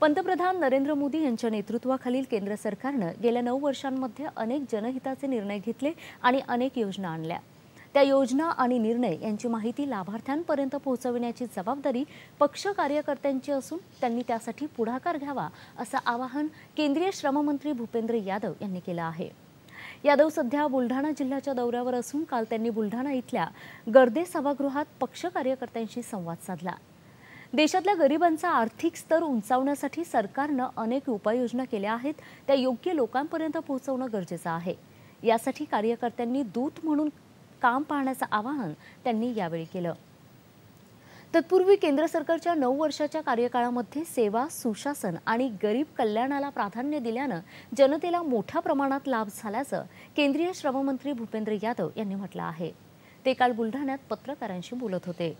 पंतप्रधान नरेंद्र मोदी यांच्या नेतृत्वाखालील केंद्र सरकारनं गेल्या नऊ वर्षांमध्ये अनेक जनहिताचे निर्णय घेतले आणि अनेक योजना आणल्या त्या योजना आणि निर्णय यांची माहिती लाभार्थ्यांपर्यंत पोहोचविण्याची जबाबदारी पक्ष कार्यकर्त्यांची असून त्यांनी त्यासाठी पुढाकार घ्यावा असं आवाहन केंद्रीय श्रममंत्री भूपेंद्र यादव यांनी केलं आहे यादव सध्या बुलढाणा जिल्ह्याच्या दौऱ्यावर असून काल त्यांनी बुलढाणा इथल्या गर्दे सभागृहात पक्ष कार्यकर्त्यांशी संवाद साधला देशातल्या गरिबांचा आर्थिक स्तर उंचावण्यासाठी सरकारनं अनेक उपाययोजना केल्या आहेत त्या योग्य लोकांपर्यंत पोहोचवणं गरजेचं आहे यासाठी कार्यकर्त्यांनी दूत म्हणून काम पाहण्याचं आवाहन त्यांनी यावेळी केलं तत्पूर्वी केंद्र सरकारच्या नऊ वर्षाच्या कार्यकाळामध्ये सेवा सुशासन आणि गरीब कल्याणाला प्राधान्य दिल्यानं जनतेला मोठ्या प्रमाणात लाभ झाल्याचं केंद्रीय श्रममंत्री भूपेंद्र यादव यांनी म्हटलं आहे ते काल बुलढाण्यात पत्रकारांशी बोलत होते